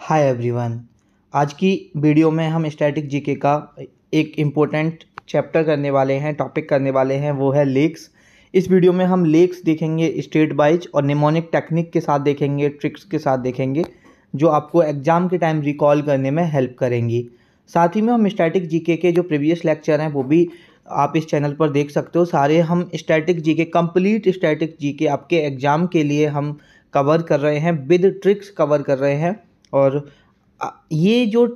hi everyone आज की video में हम स्टैटिक जीके का एक इम्पोर्टेंट चैप्टर करने वाले हैं टॉपिक करने वाले हैं वो है लेक्स इस वीडियो में हम लेक्स देखेंगे स्टेट वाइज और निमोनिक टेक्निक के साथ देखेंगे ट्रिक्स के साथ देखेंगे जो आपको एग्ज़ाम के टाइम रिकॉल करने में हेल्प करेंगी साथ ही में हम स्टैटिक जीके के जो प्रीवियस लेक्चर हैं वो भी आप इस चैनल पर देख सकते हो सारे हम static GK complete static GK आपके एग्ज़ाम के लिए हम कवर कर रहे हैं विद ट्रिक्स कवर कर रहे हैं और ये जो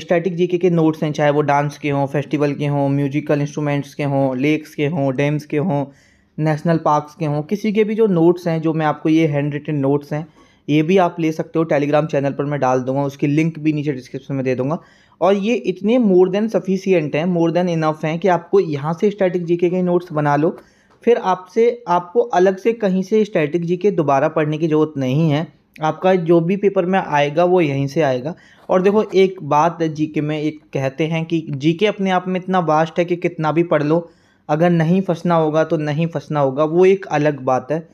स्टैटिक जीके के नोट्स हैं चाहे वो डांस के हों फेस्टिवल के हों म्यूजिकल इंस्ट्रूमेंट्स के हों लेक्स के हों डैम्स के हों नेशनल पार्क्स के हों किसी के भी जो नोट्स हैं जो मैं आपको ये हैंड रिटन नोट्स हैं ये भी आप ले सकते हो टेलीग्राम चैनल पर मैं डाल दूंगा उसकी लिंक भी नीचे डिस्क्रिप्शन में दे दूंगा और ये इतने मोर देन सफिशियंट हैं मोर देन इनफ हैं कि आपको यहाँ से स्टैटिक जीके के नोट्स बना लो फिर आपसे आपको अलग से कहीं से स्टैटिक जीके दोबारा पढ़ने की ज़रूरत नहीं है आपका जो भी पेपर में आएगा वो यहीं से आएगा और देखो एक बात जीके में एक कहते हैं कि जीके अपने आप में इतना वास्ट है कि कितना भी पढ़ लो अगर नहीं फंसना होगा तो नहीं फंसना होगा वो एक अलग बात है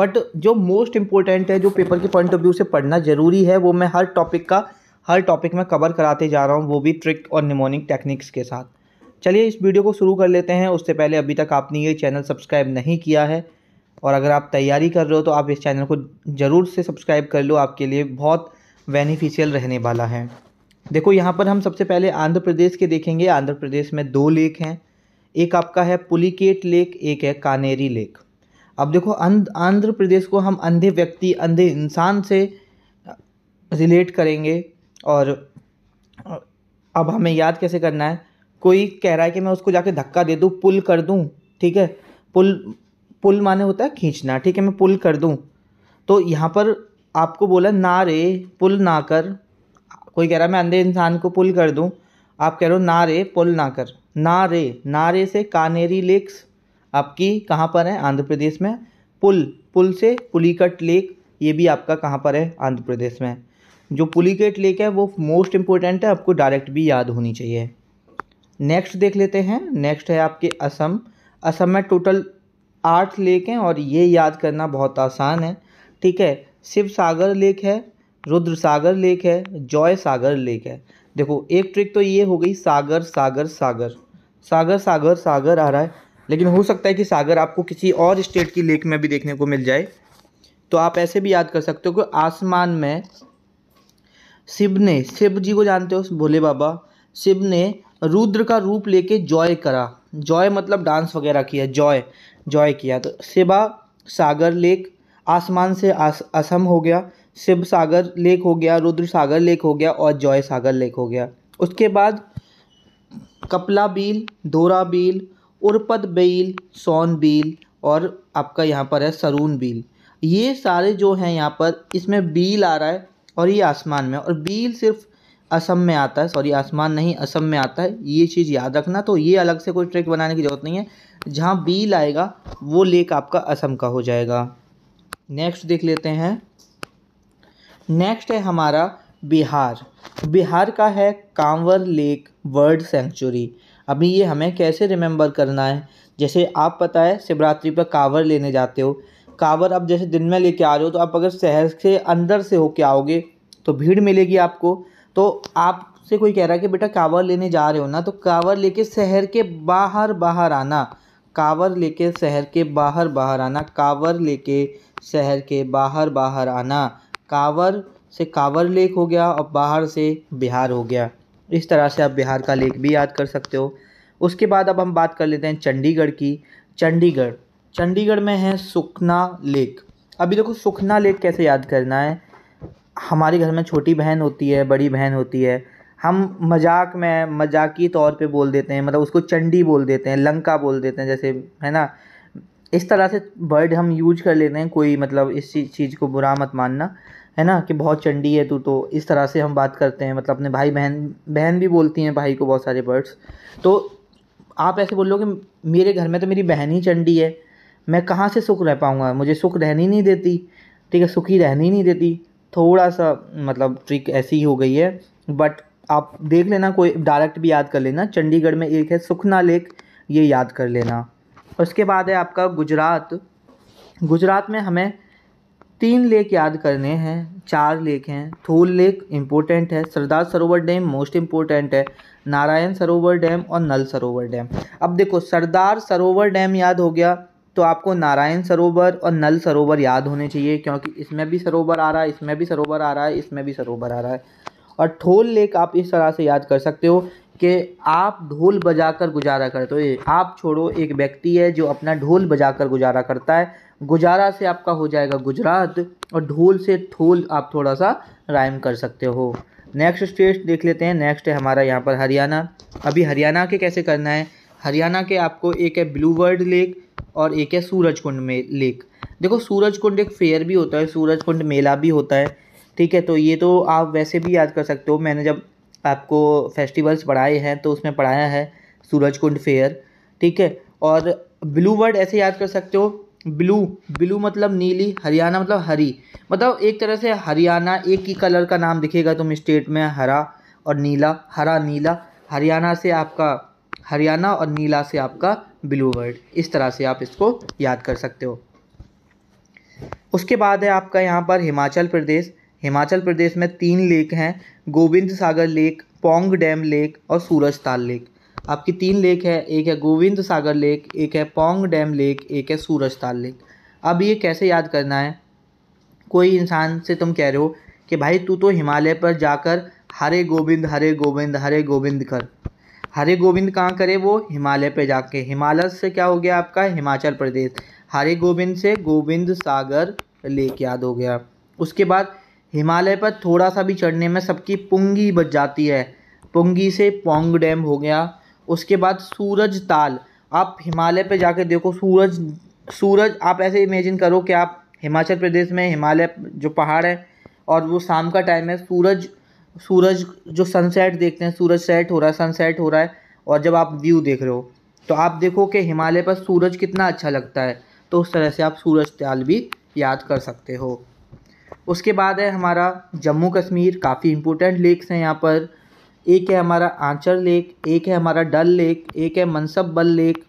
बट जो मोस्ट इम्पोर्टेंट है जो पेपर के पॉइंट ऑफ व्यू से पढ़ना ज़रूरी है वो मैं हर टॉपिक का हर टॉपिक में कवर कराते जा रहा हूँ वो भी ट्रिक और निमोनिक टेक्निक्स के साथ चलिए इस वीडियो को शुरू कर लेते हैं उससे पहले अभी तक आपने ये चैनल सब्सक्राइब नहीं किया है और अगर आप तैयारी कर रहे हो तो आप इस चैनल को ज़रूर से सब्सक्राइब कर लो आपके लिए बहुत बेनिफिशियल रहने वाला है देखो यहाँ पर हम सबसे पहले आंध्र प्रदेश के देखेंगे आंध्र प्रदेश में दो लेक हैं एक आपका है पुलिकेट लेक एक है कानेरी लेक अब देखो आंध्र प्रदेश को हम अंधे व्यक्ति अंधे इंसान से रिलेट करेंगे और अब हमें याद कैसे करना है कोई कह रहा है कि मैं उसको जाके धक्का दे दूँ पुल कर दूँ ठीक है पुल पुल माने होता है खींचना ठीक है मैं पुल कर दूँ तो यहाँ पर आपको बोला ना रे पुल ना कर कोई कह रहा मैं अंधे इंसान को पुल कर दूँ आप कह रहे हो ना रे पुल ना कर ना रे ना रे से कानेरी लेक्स आपकी कहाँ पर है आंध्र प्रदेश में पुल पुल से पुलिकट लेक ये भी आपका कहाँ पर है आंध्र प्रदेश में जो पुलिकट लेक है वो मोस्ट इम्पोर्टेंट है आपको डायरेक्ट भी याद होनी चाहिए नेक्स्ट देख लेते हैं नेक्स्ट है आपके असम असम में टोटल आठ लेक हैं और ये याद करना बहुत आसान है ठीक है शिव सागर लेक है रुद्र सागर लेक है जॉय सागर लेक है देखो एक ट्रिक तो ये हो गई सागर सागर सागर सागर सागर सागर आ रहा है लेकिन हो सकता है कि सागर आपको किसी और स्टेट की लेक में भी देखने को मिल जाए तो आप ऐसे भी याद कर सकते हो कि आसमान में शिव ने शिव जी को जानते हो भोले बाबा शिव ने रुद्र का रूप लेके जॉय करा जॉय मतलब डांस वगैरह किया जॉय जॉय किया तो शिवा सागर लेक आसमान से आस, असम हो गया शिव सागर लेक हो गया रुद्र सागर लेक हो गया और जॉय सागर लेक हो गया उसके बाद कपला बील धोरा बील उर्पद बील सोन बील और आपका यहाँ पर है सरून बील ये सारे जो हैं यहाँ पर इसमें बील आ रहा है और ये आसमान में और बील सिर्फ असम में आता है सॉरी आसमान नहीं असम में आता है ये चीज़ याद रखना तो ये अलग से कोई ट्रिक बनाने की ज़रूरत नहीं है जहाँ बील आएगा वो लेक आपका असम का हो जाएगा नेक्स्ट देख लेते हैं नेक्स्ट है हमारा बिहार बिहार का है कांवर लेक वर्ल्ड सेंचुरी अभी ये हमें कैसे रिमेंबर करना है जैसे आप पता है शिवरात्रि पर कांवर लेने जाते हो कांवर आप जैसे दिन में लेके आ रहे हो तो आप अगर शहर से अंदर से होके आओगे तो भीड़ मिलेगी आपको तो आपसे कोई कह रहा है कि बेटा कांवर लेने जा रहे हो ना तो कांवर लेके शहर के बाहर बाहर आना कांवर लेके शहर के बाहर बाहर आना कांवर लेके शहर के बाहर बाहर आना कांवर से कांवर लेक हो गया और बाहर से बिहार हो गया इस तरह से आप बिहार का लेक भी याद कर सकते हो उसके बाद अब हम बात कर लेते हैं चंडीगढ़ की चंडीगढ़ चंडीगढ़ में है सुखना लेक अभी देखो सुखना लेक कैसे याद करना है हमारे घर में छोटी बहन होती है बड़ी बहन होती है हम मज़ाक में मज़ाकी तौर पे बोल देते हैं मतलब उसको चंडी बोल देते हैं लंका बोल देते हैं जैसे है ना इस तरह से वर्ड हम यूज कर लेते हैं कोई मतलब इस चीज़ को बुरा मत मानना है ना कि बहुत चंडी है तू तो इस तरह से हम बात करते हैं मतलब अपने भाई बहन बहन भी बोलती हैं भाई को बहुत सारे वर्ड्स तो आप ऐसे बोल लो कि मेरे घर में तो मेरी बहन ही चंडी है मैं कहाँ से सुख रह पाऊँगा मुझे सुख रहनी नहीं देती ठीक है सुखी रहनी नहीं देती थोड़ा सा मतलब ट्रिक ऐसी हो गई है बट आप देख लेना कोई डायरेक्ट भी याद कर लेना चंडीगढ़ में एक है सुखना लेक ये याद कर लेना उसके बाद है आपका गुजरात गुजरात में हमें तीन लेक याद करने हैं चार लेक हैं थूल लेक इम्पोर्टेंट है सरदार सरोवर डैम मोस्ट इम्पोर्टेंट है नारायण सरोवर डैम और नल सरोवर डैम अब देखो सरदार सरोवर डैम याद हो गया तो आपको नारायण सरोवर और नल सरोवर याद होने चाहिए क्योंकि इसमें भी सरोवर आ रहा है इसमें भी सरोवर आ रहा है इसमें भी सरोवर आ रहा है और ढोल लेक आप इस तरह से याद कर सकते हो कि आप ढोल बजाकर गुजारा करते हो आप छोड़ो एक व्यक्ति है जो अपना ढोल बजाकर गुजारा करता है गुजारा से आपका हो जाएगा गुजरात और ढोल से ठोल आप थोड़ा सा राइम कर सकते हो नेक्स्ट स्टेट देख लेते हैं नेक्स्ट है हमारा यहाँ पर हरियाणा अभी हरियाणा के कैसे करना है हरियाणा के आपको एक है ब्लू वर्ड लेक और एक है सूरज कुंड में लेक देखो सूरज कुंड एक फेयर भी होता है सूरज कुंड मेला भी होता है ठीक है तो ये तो आप वैसे भी याद कर सकते हो मैंने जब आपको फेस्टिवल्स पढ़ाए हैं तो उसमें पढ़ाया है सूरज कुंड फेयर ठीक है और ब्लू वर्ड ऐसे याद कर सकते हो ब्लू ब्लू मतलब नीली हरियाणा मतलब हरी मतलब एक तरह से हरियाणा एक ही कलर का नाम दिखेगा तुम स्टेट में हरा और नीला हरा नीला हरियाणा से आपका हरियाणा और नीला से आपका ब्लू वर्ड इस तरह से आप इसको याद कर सकते हो उसके बाद है आपका यहाँ पर हिमाचल प्रदेश हिमाचल प्रदेश में तीन लेक हैं Gobind Sagar lake Pong dam lake और सूरज ताल लेक आपकी तीन लेक है एक है गोविंद सागर लेक एक है पोंग डैम लेक एक है सूरज ताल लेक अब ये कैसे याद करना है कोई इंसान से तुम कह रहे हो कि भाई तू तो हिमालय पर जाकर हरे गोविंद हरे गोविंद हरे गोविंद कर हरे गोविंद कहाँ करे वो हिमालय पे जाके हिमालय से क्या हो गया आपका हिमाचल प्रदेश हरे गोविंद से गोविंद सागर लेक याद हो गया उसके बाद हिमालय पर थोड़ा सा भी चढ़ने में सबकी पुंगी बच जाती है पुंगी से पोंग डैम हो गया उसके बाद सूरज ताल आप हिमालय पे जाके देखो सूरज सूरज आप ऐसे इमेजिन करो कि आप हिमाचल प्रदेश में हिमालय जो पहाड़ है और वो शाम का टाइम है सूरज सूरज जो सनसेट देखते हैं सूरज सेट हो रहा है सनसेट हो रहा है और जब आप व्यू देख रहे हो तो आप देखो कि हिमालय पर सूरज कितना अच्छा लगता है तो उस तरह से आप सूरज त्याल भी याद कर सकते हो उसके बाद है हमारा जम्मू कश्मीर काफ़ी इम्पोर्टेंट लेक्स हैं यहाँ पर एक है हमारा आंचर लेक एक है हमारा डल लेक एक है Manasbal lake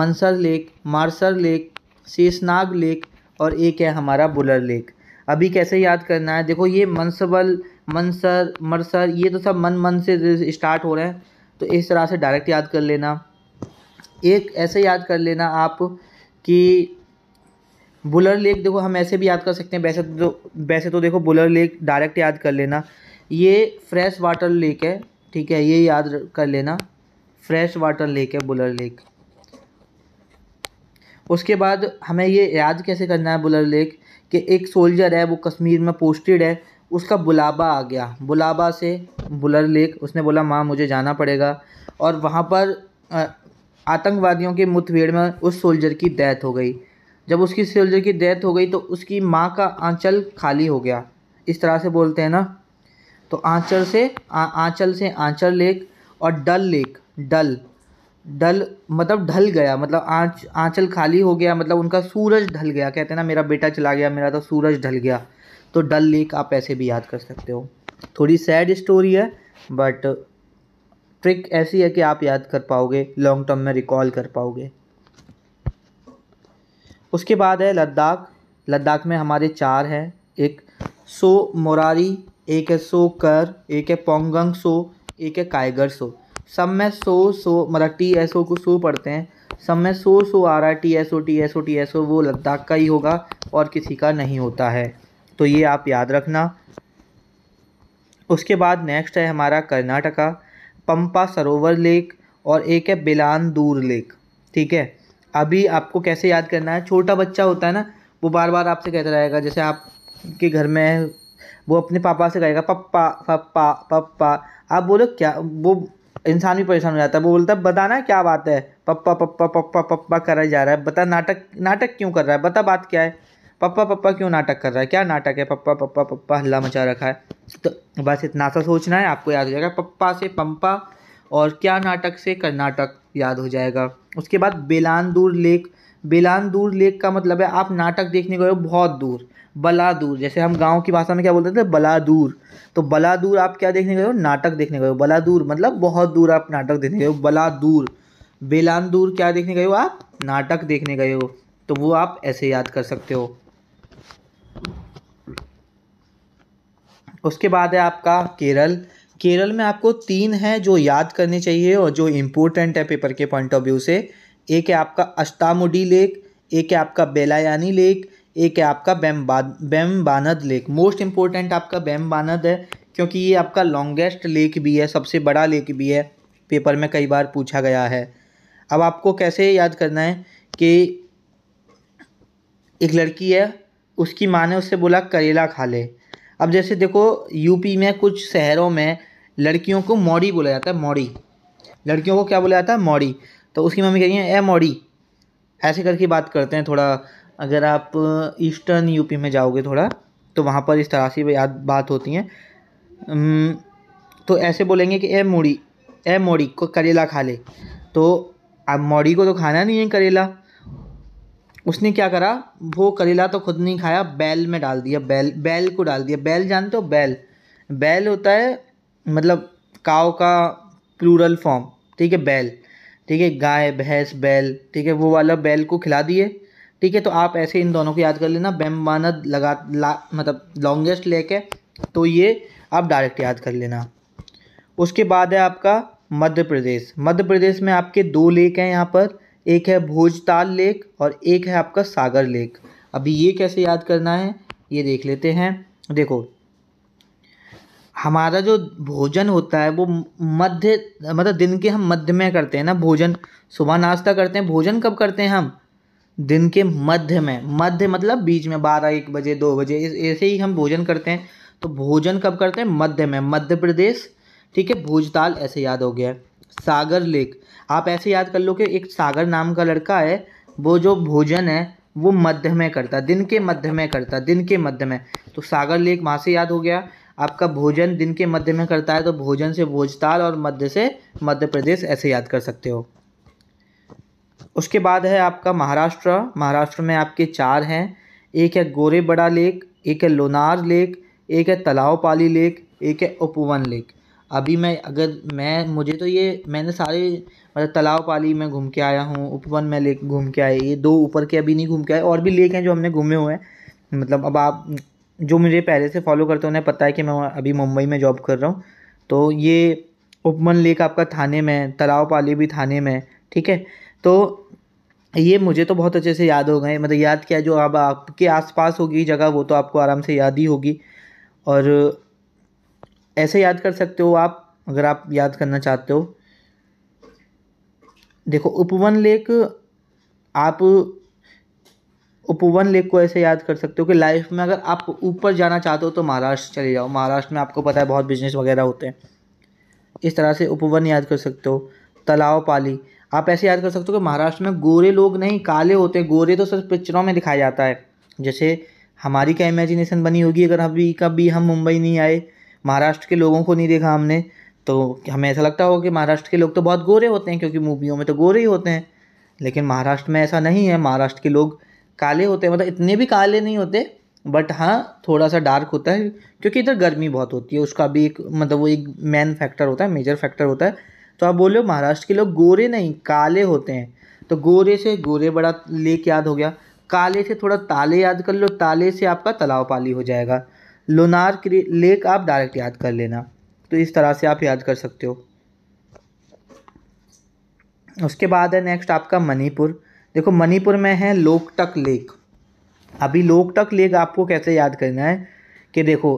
Mansar lake Marsar lake Sheshnag lake और एक है हमारा बुलर लेक अभी कैसे याद करना है देखो ये मनसबल मनसर मरसर ये तो सब मन मन से स्टार्ट हो रहे हैं तो इस तरह से डायरेक्ट याद कर लेना एक ऐसे याद कर लेना आप कि बुलर लेक देखो हम ऐसे भी याद कर सकते हैं वैसे तो वैसे तो देखो बुलर लेक डायरेक्ट याद कर लेना ये फ्रेश वाटर लेक है ठीक है ये याद कर लेना फ्रेश वाटर लेक है बुलर लेक उसके बाद हमें ये याद कैसे करना है बुलर लेक कि एक सोल्जर है वो कश्मीर में पोस्टेड है उसका बुलाबा आ गया बुलाबा से बुलर लेक उसने बोला माँ मुझे जाना पड़ेगा और वहाँ पर आतंकवादियों के मुठभेड़ में उस सोल्जर की डेथ हो गई जब उसकी सोल्जर की डेथ हो गई तो उसकी माँ का आंचल खाली हो गया इस तरह से बोलते हैं ना तो आंचल से आ, आंचल से आंचल लेक और डल लेक डल डल मतलब ढल गया मतलब आँच आंचल खाली हो गया मतलब उनका सूरज ढल गया कहते हैं ना मेरा बेटा चला गया मेरा तो सूरज ढल गया तो डल लेक आप ऐसे भी याद कर सकते हो थोड़ी सैड स्टोरी है बट ट्रिक ऐसी है कि आप याद कर पाओगे लॉन्ग टर्म में रिकॉल कर पाओगे उसके बाद है लद्दाख लद्दाख में हमारे चार हैं एक सो मोरारी एक है सो कर एक है पोंगंग सो एक है काइगर सो सब में सो सो मतलब टी एस ओ को सो पढ़ते हैं सब में सो सो आ रहा है T S O T S O T S O वो लद्दाख का ही होगा और किसी का नहीं होता है तो ये आप याद रखना उसके बाद नेक्स्ट है हमारा कर्नाटका पंपा सरोवर लेक और एक है बिलान दूर लेक ठीक है अभी आपको कैसे याद करना है छोटा बच्चा होता है ना वो बार बार आपसे कहता रहेगा जैसे आप के घर में वो अपने पापा से कहेगा पप्पा पप्पा पप्पा आप बोलो क्या वो इंसान भी परेशान हो जाता है वो बोलता है बताना क्या बात है पप्पा पप्पा पप्पा पप्पा करा जा रहा है बता नाटक नाटक क्यों कर रहा है बता बात क्या है पप्पा पप्पा क्यों नाटक कर रहा है क्या नाटक है पप्पा पप्पा पप्पा हल्ला मचा रखा है तो बस इतना सा सोचना है आपको याद हो जाएगा पप्पा से पम्पा और क्या नाटक से कर्नाटक याद हो जाएगा उसके बाद बेलानदूर लेक बेलानदूर लेक का मतलब है आप नाटक देखने गए हो बहुत दूर बलादूर जैसे हम गांव की भाषा में क्या बोलते थे बलादूर तो बलादूर आप क्या देखने गए हो नाटक देखने गए हो बलादूर मतलब बहुत दूर आप नाटक देखने गए हो बला दूर बेलान दूर क्या देखने गए हो आप नाटक देखने गए हो तो वो आप ऐसे याद कर सकते हो उसके बाद है आपका केरल केरल में आपको तीन है जो याद करने चाहिए और जो इम्पोर्टेंट है पेपर के पॉइंट ऑफ व्यू से एक है आपका अस्तामुडी लेक एक है आपका बेलायानी लेक एक है आपका बैम बानद लेक मोस्ट इम्पोर्टेंट आपका बानद है क्योंकि ये आपका लॉन्गेस्ट लेक भी है सबसे बड़ा लेक भी है पेपर में कई बार पूछा गया है अब आपको कैसे याद करना है कि एक लड़की है उसकी माँ ने उससे बोला करेला खा ले अब जैसे देखो यूपी में कुछ शहरों में लड़कियों को मौड़ी बोला जाता है मौड़ी लड़कियों को क्या बोला जाता है मौड़ी तो उसकी मम्मी कह रही है ए मौड़ी ऐसे करके बात करते हैं थोड़ा अगर आप ईस्टर्न यूपी में जाओगे थोड़ा तो वहाँ पर इस तरह से बात होती हैं तो ऐसे बोलेंगे कि ए मोड़ी ए मोड़ी को करेला खा ले तो अब मौड़ी को तो खाना नहीं है करेला उसने क्या करा वो करेला तो खुद नहीं खाया बैल में डाल दिया बैल बैल को डाल दिया बैल जानते हो बैल बैल होता है मतलब काव का प्लूरल फॉर्म ठीक है बैल ठीक है गाय भैंस बैल ठीक है वो वाला बैल को खिला दिए ठीक है तो आप ऐसे इन दोनों को याद कर लेना बैम्बानद लगा ला मतलब लॉन्गेस्ट है तो ये आप डायरेक्ट याद कर लेना उसके बाद है आपका मध्य प्रदेश मध्य प्रदेश में आपके दो लेक हैं यहाँ पर एक है भोजताल लेक और एक है आपका सागर लेक अभी ये कैसे याद करना है ये देख लेते हैं देखो हमारा जो भोजन होता है वो मध्य मतलब दिन के हम मध्य में करते हैं ना भोजन सुबह नाश्ता करते हैं भोजन कब करते हैं हम दिन के मध्य में मध्य मतलब बीच में बारह एक बजे दो बजे ऐसे ही हम भोजन करते हैं तो भोजन कब करते हैं मध्य में मध्य प्रदेश ठीक है भोजताल ऐसे याद हो गया सागर लेक आप ऐसे याद कर लो कि एक सागर नाम का लड़का है वो जो भोजन है वो मध्य में करता दिन के मध्य में करता दिन के मध्य में तो सागर लेक वहाँ से याद हो गया आपका भोजन दिन के मध्य में करता है तो भोजन से भोजताल और मध्य से मध्य प्रदेश ऐसे याद कर सकते हो उसके बाद है आपका महाराष्ट्र महाराष्ट्र में आपके चार हैं एक है गोरे बड़ा लेक एक है लोनार लेक एक है तलाव पाली लेक एक है उपवन लेक अभी मैं अगर मैं मुझे तो ये मैंने सारे मतलब तालाब पाली में घूम के आया हूँ उपवन में लेक घूम के आए ये दो ऊपर के अभी नहीं घूम के आए और भी लेक हैं जो हमने घूमे हुए हैं मतलब अब आप जो मुझे पहले से फॉलो करते उन्हें पता है कि मैं अभी मुंबई में जॉब कर रहा हूँ तो ये उपमन लेक आपका थाने में तालाब पाली भी थाने में ठीक है तो ये मुझे तो बहुत अच्छे से याद हो गए मतलब याद क्या जो अब आपके आसपास होगी जगह वो तो आपको आराम से याद ही होगी और ऐसे याद कर सकते हो आप अगर आप याद करना चाहते हो देखो उपवन लेक आप उपवन लेक को ऐसे याद कर सकते हो कि लाइफ में अगर आप ऊपर जाना चाहते हो तो महाराष्ट्र चले जाओ महाराष्ट्र में आपको पता है बहुत बिजनेस वगैरह होते हैं इस तरह से उपवन याद कर सकते हो तलाव पाली आप ऐसे याद कर सकते हो कि महाराष्ट्र में गोरे लोग नहीं काले होते हैं गोरे तो सिर्फ पिक्चरों में दिखाया जाता है जैसे हमारी क्या इमेजिनेशन बनी होगी अगर अभी कभी हम मुंबई नहीं आए महाराष्ट्र के लोगों को नहीं देखा हमने तो हमें ऐसा लगता होगा कि महाराष्ट्र के लोग तो बहुत गोरे होते हैं क्योंकि मूवियों में तो गोरे ही होते हैं लेकिन महाराष्ट्र में ऐसा नहीं है महाराष्ट्र के लोग काले होते हैं मतलब इतने भी काले नहीं होते बट हाँ थोड़ा सा डार्क होता है क्योंकि इधर गर्मी बहुत होती है उसका भी एक मतलब वो एक मेन फैक्टर होता है मेजर फैक्टर होता है तो आप बोल महाराष्ट्र के लोग गोरे नहीं काले होते हैं तो गोरे से गोरे बड़ा लेक याद हो गया काले से थोड़ा ताले याद कर लो ताले से आपका तलाव पाली हो जाएगा लोनार लेक आप डायरेक्ट याद कर लेना तो इस तरह से आप याद कर सकते हो उसके बाद है नेक्स्ट आपका मणिपुर देखो मणिपुर में है लोकटक लेक अभी लोकटक लेक आपको कैसे याद करना है कि देखो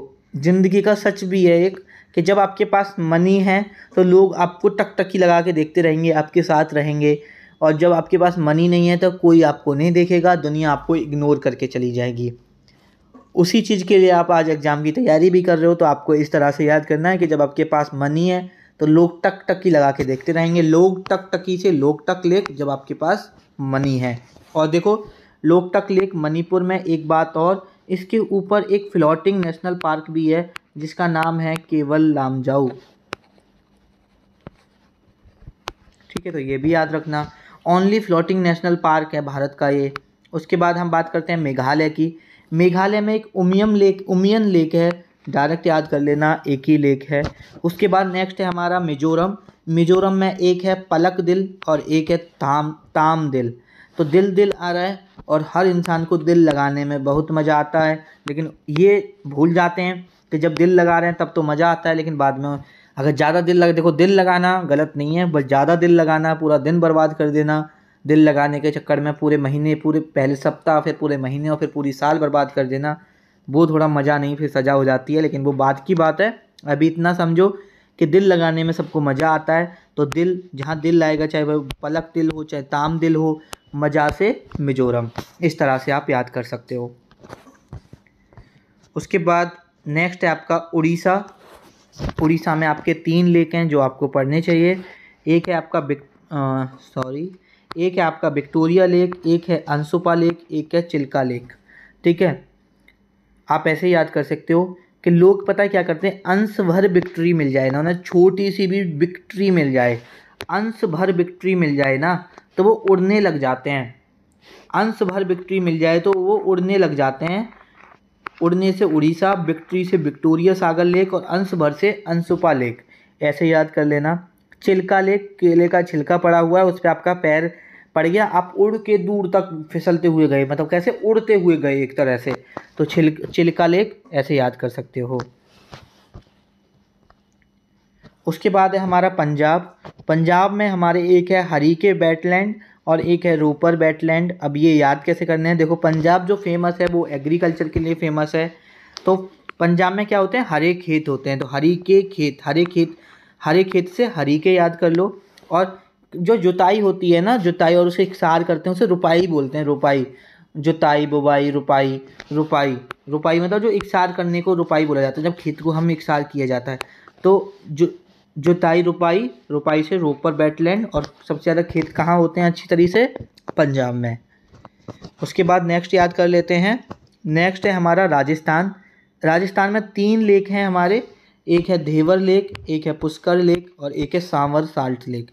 ज़िंदगी का सच भी है एक कि जब आपके पास मनी है तो लोग आपको टकटकी लगा के देखते रहेंगे आपके साथ रहेंगे और जब आपके पास मनी नहीं है तो कोई आपको नहीं देखेगा दुनिया आपको इग्नोर करके चली जाएगी उसी चीज़ के लिए आप आज एग्ज़ाम की तैयारी भी कर रहे हो तो आपको इस तरह से याद करना है कि जब आपके पास मनी है तो लोग टक टकी लगा के देखते रहेंगे लोग टक टकी से लोग टक लेक जब आपके पास मनी है और देखो लोग टक लेक मणिपुर में एक बात और इसके ऊपर एक फ्लोटिंग नेशनल पार्क भी है जिसका नाम है केवल लामजाऊ ठीक है तो ये भी याद रखना ओनली फ्लोटिंग नेशनल पार्क है भारत का ये उसके बाद हम बात करते हैं मेघालय की मेघालय में एक उमियम लेक उमियन लेक है डायरेक्ट याद कर लेना एक ही लेक है उसके बाद नेक्स्ट है हमारा मिजोरम मिजोरम में एक है पलक दिल और एक है ताम ताम दिल तो दिल दिल आ रहा है और हर इंसान को दिल लगाने में बहुत मज़ा आता है लेकिन ये भूल जाते हैं कि जब दिल लगा रहे हैं तब तो मज़ा आता है लेकिन बाद में अगर ज़्यादा दिल लग देखो दिल लगाना गलत नहीं है बस ज़्यादा दिल लगाना पूरा दिन बर्बाद कर देना दिल लगाने के चक्कर में पूरे महीने पूरे पहले सप्ताह फिर पूरे महीने और फिर पूरी साल बर्बाद कर देना वो थोड़ा मज़ा नहीं फिर सजा हो जाती है लेकिन वो बात की बात है अभी इतना समझो कि दिल लगाने में सबको मज़ा आता है तो दिल जहाँ दिल लाएगा चाहे वह पलक दिल हो चाहे ताम दिल हो मजा से मिजोरम इस तरह से आप याद कर सकते हो उसके बाद नेक्स्ट है आपका उड़ीसा उड़ीसा में आपके तीन लेख हैं जो आपको पढ़ने चाहिए एक है आपका बिक सॉरी एक है आपका विक्टोरिया लेक एक है अंसुपा लेक एक है चिल्का लेक ठीक है आप ऐसे याद कर सकते हो कि लोग पता है क्या करते हैं अंश भर विक्ट्री मिल जाए ना उन्हें छोटी सी भी विक्ट्री मिल जाए अंश भर विक्ट्री मिल जाए ना तो वो उड़ने लग जाते हैं अंश भर विक्ट्री मिल जाए तो वो उड़ने लग जाते हैं उड़ने से उड़ीसा विक्ट्री से विक्टोरिया सागर लेक और अंश भर से अंशुपा लेक ऐसे याद कर लेना छिलका ले केले का छिलका पड़ा हुआ है उस पर आपका पैर पड़ गया आप उड़ के दूर तक फिसलते हुए गए मतलब कैसे उड़ते हुए गए एक तरह से तो छिल छिलका लेक ऐसे याद कर सकते हो उसके बाद है हमारा पंजाब पंजाब में हमारे एक है हरीके बैटलैंड और एक है रोपर बैटलैंड अब ये याद कैसे करने हैं देखो पंजाब जो फेमस है वो एग्रीकल्चर के लिए फेमस है तो पंजाब में क्या होते हैं हरे खेत होते हैं तो हरी के खेत हरे खेत हरे खेत से हरी के याद कर लो और जो जुताई होती है ना जुताई और उसे इकसार करते हैं उसे रुपाई बोलते हैं रुपाई जुताई बुबाई रुपाई रुपाई रुपाई मतलब जो इकसार करने को रुपाई बोला जाता है जब खेत को हम इकसार किया जाता है तो जो जुताई रुपाई रुपाई से रोपर बैटलैंड और सबसे ज़्यादा खेत कहाँ होते हैं अच्छी तरीके से पंजाब में उसके बाद नेक्स्ट याद कर लेते हैं नेक्स्ट है हमारा राजस्थान राजस्थान में तीन लेक हैं हमारे एक है धेवर लेक एक है पुष्कर लेक और एक है सांवर साल्ट लेक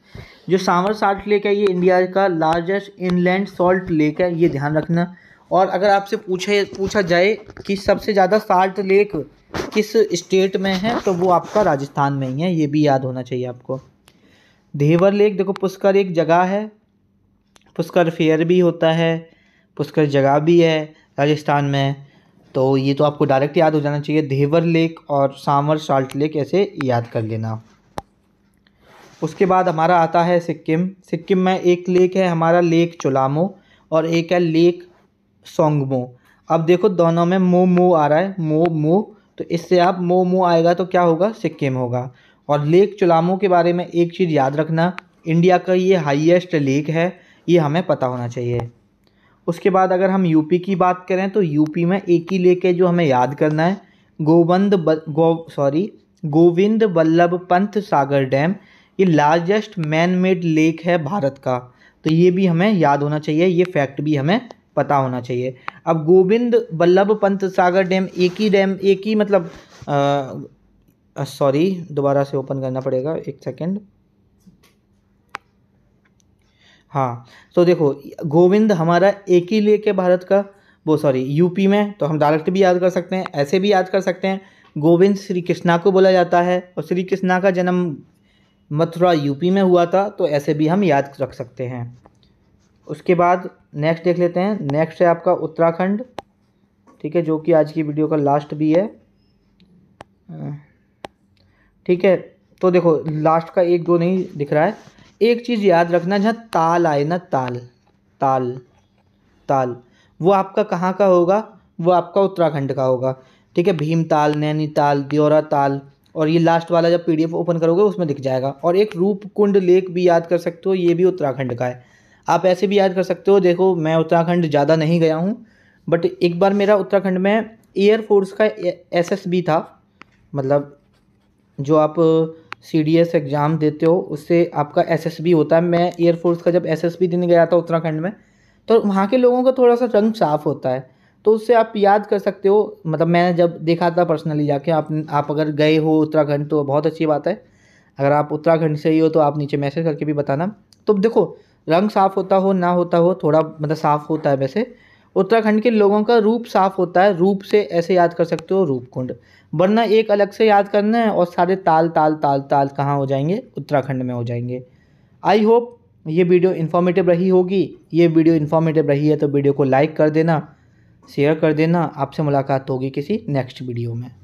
जो सांवर साल्ट लेक है ये इंडिया का लार्जेस्ट इनलैंड सॉल्ट लेक है ये ध्यान रखना और अगर आपसे पूछे पूछा जाए कि सबसे ज़्यादा साल्ट लेक किस स्टेट में है तो वो आपका राजस्थान में ही है ये भी याद होना चाहिए आपको धेवर लेक देखो पुष्कर एक जगह है पुष्कर फेयर भी होता है पुष्कर जगह भी है राजस्थान में तो ये तो आपको डायरेक्ट याद हो जाना चाहिए देवर लेक और सांवर साल्ट लेक ऐसे याद कर लेना उसके बाद हमारा आता है सिक्किम सिक्किम में एक लेक है हमारा लेक चुलामो और एक है लेक सोंगमो अब देखो दोनों में मो मो आ रहा है मो मो तो इससे आप मो मो आएगा तो क्या होगा सिक्किम होगा और लेक चुलामो के बारे में एक चीज़ याद रखना इंडिया का ये हाईएस्ट लेक है ये हमें पता होना चाहिए उसके बाद अगर हम यूपी की बात करें तो यूपी में एक ही लेक है जो हमें याद करना है गोवंद गो सॉरी गोविंद वल्लभ पंत सागर डैम ये लार्जेस्ट मैन मेड लेक है भारत का तो ये भी हमें याद होना चाहिए ये फैक्ट भी हमें पता होना चाहिए अब गोविंद वल्लभ पंत सागर डैम एक ही डैम एक ही मतलब सॉरी दोबारा से ओपन करना पड़ेगा एक सेकेंड हाँ तो देखो गोविंद हमारा एक ही है भारत का वो सॉरी यूपी में तो हम डायरेक्ट भी याद कर सकते हैं ऐसे भी याद कर सकते हैं गोविंद श्री कृष्णा को बोला जाता है और श्री कृष्णा का जन्म मथुरा यूपी में हुआ था तो ऐसे भी हम याद रख सकते हैं उसके बाद नेक्स्ट देख लेते हैं नेक्स्ट है आपका उत्तराखंड ठीक है जो कि आज की वीडियो का लास्ट भी है ठीक है तो देखो लास्ट का एक दो नहीं दिख रहा है एक चीज़ याद रखना जहाँ ताल आए ना ताल ताल ताल वो आपका कहाँ का होगा वो आपका उत्तराखंड का होगा ठीक है भीमताल नैनीताल द्योरा ताल और ये लास्ट वाला जब पीडीएफ ओपन करोगे उसमें दिख जाएगा और एक रूपकुंड लेक भी याद कर सकते हो ये भी उत्तराखंड का है आप ऐसे भी याद कर सकते हो देखो मैं उत्तराखंड ज़्यादा नहीं गया हूँ बट एक बार मेरा उत्तराखंड में एयरफोर्स का एस एस बी था मतलब जो आप सी डी एस एग्ज़ाम देते हो उससे आपका एस एस बी होता है मैं एयरफोर्स का जब एस एस बी देने गया था उत्तराखंड में तो वहाँ के लोगों का थोड़ा सा रंग साफ होता है तो उससे आप याद कर सकते हो मतलब मैंने जब देखा था पर्सनली जाके आप आप अगर गए हो उत्तराखंड तो बहुत अच्छी बात है अगर आप उत्तराखंड से ही हो तो आप नीचे मैसेज करके भी बताना तो देखो रंग साफ़ होता हो ना होता हो थोड़ा मतलब साफ़ होता है वैसे उत्तराखंड के लोगों का रूप साफ होता है रूप से ऐसे याद कर सकते हो रूप कुंड वरना एक अलग से याद करना है और सारे ताल ताल ताल ताल कहाँ हो जाएंगे उत्तराखंड में हो जाएंगे आई होप ये वीडियो इन्फॉर्मेटिव रही होगी ये वीडियो इन्फॉर्मेटिव रही है तो वीडियो को लाइक कर देना शेयर कर देना आपसे मुलाकात होगी किसी नेक्स्ट वीडियो में